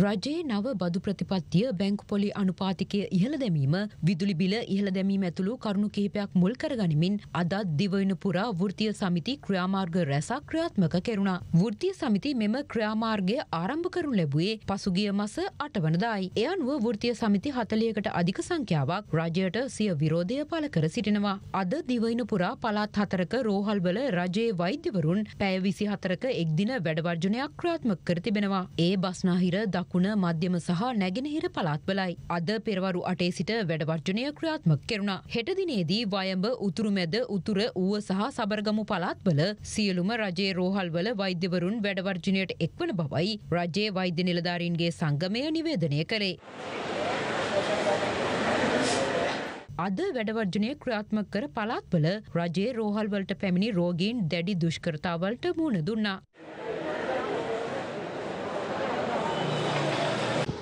රජයේ නව බදු ප්‍රතිපත්තිය බැංකු පොලි අනුපාතිකය ඉහළ දැමීම විදුලි බිල ඉහළ දැමීම ඇතුළු කරුණු කිහිපයක් මුල් කරගනිමින් අදත් දිවයින පුරා වෘතිය සමිති ක්‍රියාමාර්ග රැසක් ක්‍රියාත්මක කෙරුණා. වෘතිය සමිති මෙම ක්‍රියාමාර්ගය ආරම්භ කරනු ලැබුවේ පසුගිය මස අටවනදායි. එය අනුව වෘතිය සමිති හතලියකට අධික සංඛ්‍යාවක් රජයට සිය විරෝධය පළ කර සිටිනවා. අද දිවයින පුරා පළාත් හතරක රෝහල්වල රජයේ වෛද්‍යවරුන් පැය විසි හතරක එක්දින වැඩවර්ජනයක් ක්‍රියාත්මක කර තිබෙනවා. ඒ බස්නාහිර ද දකුණ මධ්‍යම සහ නැගෙනහිර පළාත්වලයි. අද පෙරවරු අටේ සිට වැඩවර්ජනය ක්‍රියාත්මක කෙරුණා. හෙටදිනේදී වයඹ උතුරුමැද උතුර ඌව සහ සබරගමු පළාත්වල සියලුම රජයේ රෝහල්වල වෛද්‍යවරුන් වැඩවර්ජනයට එක්වන බවයි රජයේ වෛද්‍ය නිලධාරීන්ගේ සංගමය නිවේදනය කළේ. අද වැඩවර්ජනය ක්‍රාත්මක කර පළාත්වල රජයේ රෝහල්වලට පැමිණි රෝගීන් දැඩි දුෂ්කරතාවලට මුණ දුන්නා.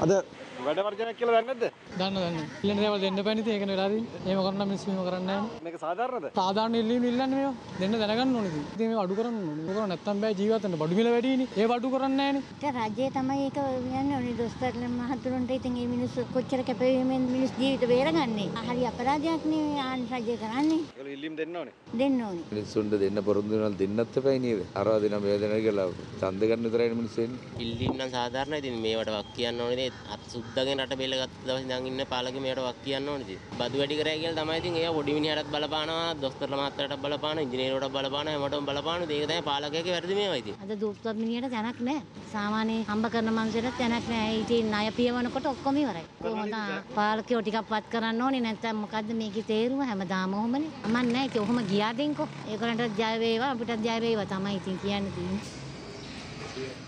好的。වැඩ වර්ජනයක් කියලා දන්නේ නැද්ද? දන්න දන්න. ඉල්ලන දේවල් දෙන්න බෑනේ ඉතින් ඒකනේ වෙලාදී. එහෙම කරන්න මිනිස්සු එහෙම කරන්නේ නැහැ. මේක සාධාරණද? සාධාරණ ඉල්ලීම් ඉල්ලන්නේ මේවා. දෙන්න දැනගන්න ඕනේ ඉතින්. ඉතින් මේක අඩු කරන්න ඕනේ. මොකද නැත්තම් බෑ ජීවත් වෙන්න බඩු මිල වැඩි නේ. ඒ අඩු කරන්නේ නැහනේ. ඉතින් රජය තමයි ඒක කියන්නේ ඕනේ දොස්තරල මහතුරුන්ට ඉතින් මේ මිනිස්සු කොච්චර කැපවීමෙන් මිනිස් ජීවිත බේරගන්නේ. හරි අපරාධයක් නේ ආන් රජය කරන්නේ. ඒගොල්ලෝ ඉල්ලීම් දෙන්න ඕනේ. දෙන්න ඕනේ. මිනිස්සුන්ට දෙන්න පොරොන්දු වෙනවා දෙන්නත් එපයි නේද? අරවා දෙන මේ දෙන කියලා ඡන්ද ගන්න විතරයි මිනිස්සු එන්නේ. ඉල්ලීම් නම් සාධාරණයි. ඉතින් මේවට වක් කියන්න ඕනේ නේ. අත් සුද්ධ උද්දගෙන රට බෙල්ලගත් දවස් ඉඳන් ඉන්න පාලකේ මෙයාට වක් කියන්න ඕනේ ඉතින්. බදු වැඩි කරයි කියලා තමයි ඉතින් එයා පොඩි මිනිහටත් බලපානවා, දොස්තරලා මාත්‍රටත් බලපානවා, ඉංජිනේරුවටත් බලපානවා, හැමෝටම බලපානවා. ඒක තමයි පාලකයාගේ වැරදි මේවා ඉතින්. අද දුප්පත් මිනිහට තැනක් නැහැ. සාමාන්‍ය හම්බ කරන මනුස්සයලට තැනක් නැහැ. ඉතින් ණය පියවනකොට ඔක්කොම ඉවරයි. කොහොමද පාලකයෝ ටිකක් වත් කරන්න ඕනේ නැත්නම් මොකද්ද මේකේ තේරුම හැමදාම ඔහොමනේ. අමන් නැහැ ඒක ඔහොම ගියාදින්කෝ. ඒගොල්ලන්ටත් ජය වේවා අපිටත් ජය වේවා තමයි ඉතින් කියන්න තියෙන්නේ.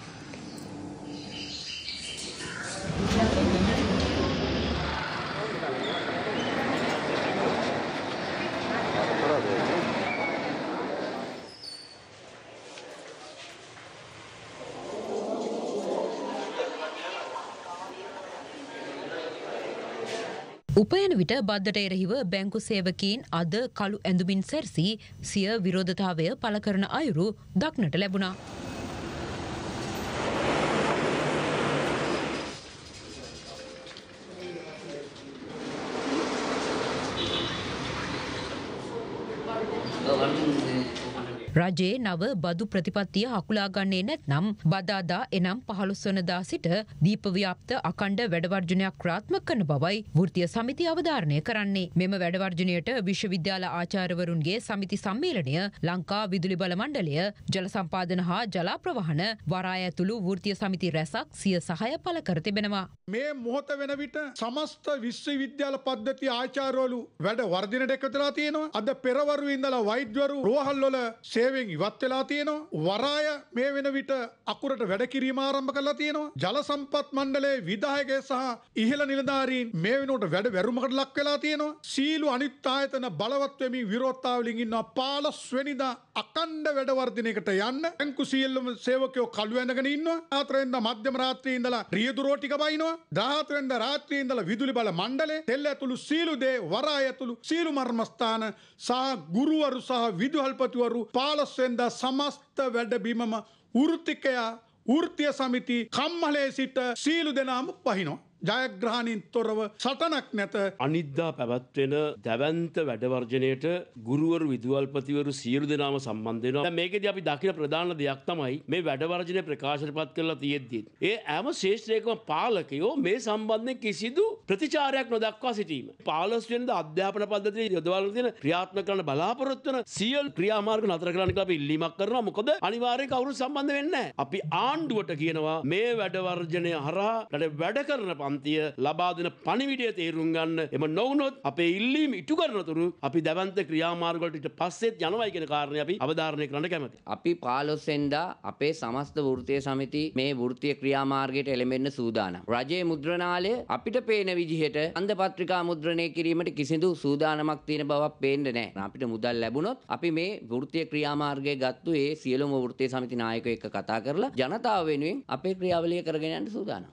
උපයන විට බද්ධට එරහිව බැංකු සේවකීන් අද කළු ඇඳුමින් සැරසී සිය විරෝධතාවය පළ කරන අයුරු දක්නට ලැබුණා. රජයේ නව බදු ප්‍රතිපත්තිය හකුලාගන්නේ නැත්නම් බදාදා එනම් පහළුස්වනදා සිට දීපව්‍යාප්ත අකණ්ඩ වැඩවර්ජනයක් ක්‍රාත්මක කන බවයි වෘතිය සමිති අවධාරණය කරන්නේ. මෙම වැඩවර්ජනයට විශ්වවිද්‍යාල ආචාර්වරුන්ගේ සමිති සම්මේලනය ලංකා විදුලි බල මණ්ඩලය ජල සම්පාදන හා ජලාප්‍රවහන වරා ඇතුළු වෘතිය සමිති රැසක් සිය සහය පල කර තිබෙනවා. මේ මොහොත වෙන විට සමස්ත විශ්වවිද්‍යාල පද්ධති ආචාරවලු වැඩ වර්ධනට එකතුලා තියෙනවා අද පෙරවරු ඉඳලා වෛද්‍යවරු රෝහල්වල සේ සේවෙන් ඉවත් වෙලා තියෙනවා. වරාය මේ වෙන විට අකුරට වැඩ කිරීම ආරම්භ කරලා තියෙනවා. ජල සම්පත් මණ්ඩලයේ විධායකය සහ ඉහළ නිලධාරීන් මේ වෙනුවට වැඩ වැරුමකට ලක් වෙලා තියෙනවා. සීළු අනිත් ආයතන බලවත් වෙමින් විරෝධතාව වලින් ඉන්නවා. 15 වෙනිදා අකණ්ඩ වැඩ වර්ධනයකට යන්න බැංකු සියල්ලම සේවකයෝ කළු ඇඳගෙන ඉන්නවා. 14 වෙනිදා මධ්‍යම රාත්‍රියේ ඉඳලා රියදුරෝ ටික බයිනවා. 17 වෙනිදා රාත්‍රියේ ඉඳලා විදුලි බල මණ්ඩලය තෙල් ඇතුළු සීළු දේ වරාය ඇතුළු සීළු මර්මස්ථාන සහ ගුරුවරු සහ විදුහල්පතිවරු පා 15වෙන්ද සමස්ත වැඩබිමම වෘත්තිකයා වෘත්තිය සමිති කම්මලේ සිට සීලු දෙනාම පහිනවා. ජයග්‍රහණින් තොරව සටනක් නැත අනිද්දා පැවැත්වෙන දැවන්ත වැඩවර්ජනයට ගුරුවරු විදුවල්පතිවරු සියලු දෙනාම සම්බන්ධයනවා මේකද අපි දකින ප්‍රධාන දෙයක් තමයි මේ වැඩවර්ජනය ප්‍රකාශට පත් කරලා තියෙද්දී. ඒ ඇම ශේෂ්ත්‍රයකම පාලකයෝ මේ සම්බන්ධය කිසිදු ප්‍රතිචාරයක් නොදක්වා සිටීම. පාලස්වෙන්ද අධ්‍යාපන පද්ධතිය යොදවල තියෙන ක්‍රියාත්මක කරන බලාපොරොත්වන සියල් ක්‍රියාමාර්ග නතර කරන්න අපි ඉල්ලීමක් කරනවා මොකද අනිවාර්යෙන් කවුරු සම්බන්ධ වෙන්නේ නැහැ. අපි ආණ්ඩුවට කියනවා මේ වැඩවර්ජනය හරහා වැඩ කරන පන්ති පන්තිය ලබාදන පණිවිටය තේරුම් ගන්න එම නොවනොත් අපේ ඉල්ලීම ඉටු කරනතුරු අපි දැවන්ත ක්‍රියාමාර්ගොලට පස්සෙත් යනවයි කියෙන කාරණය අපි අවධාරණය කරන්න කැමති. අපි පාලොස්සෙන්දා අපේ සමස්ත වෘතිය සමිති මේ වෘතිය ක්‍රියාමාර්ගයට එළමෙන්න්න සූදානම්. රජයේ මුද්‍රණාලය අපිට පේන විදිහට අන්ද පත්‍රිකා මුද්‍රණය කිරීමට කිසිදු සූදානමක් තියෙන බවක් පේන්න නෑ අපිට මුදල් ලැබුණොත් අපි මේ වෘතිය ක්‍රියාමාර්ගය ගත්තු ඒ සියලුම වෘතිය සමිති නායක එක කතා කරලා ජනතාව වෙනුවෙන් අපේ ක්‍රියාවලිය කරගෙනයන්ට සූදානම්.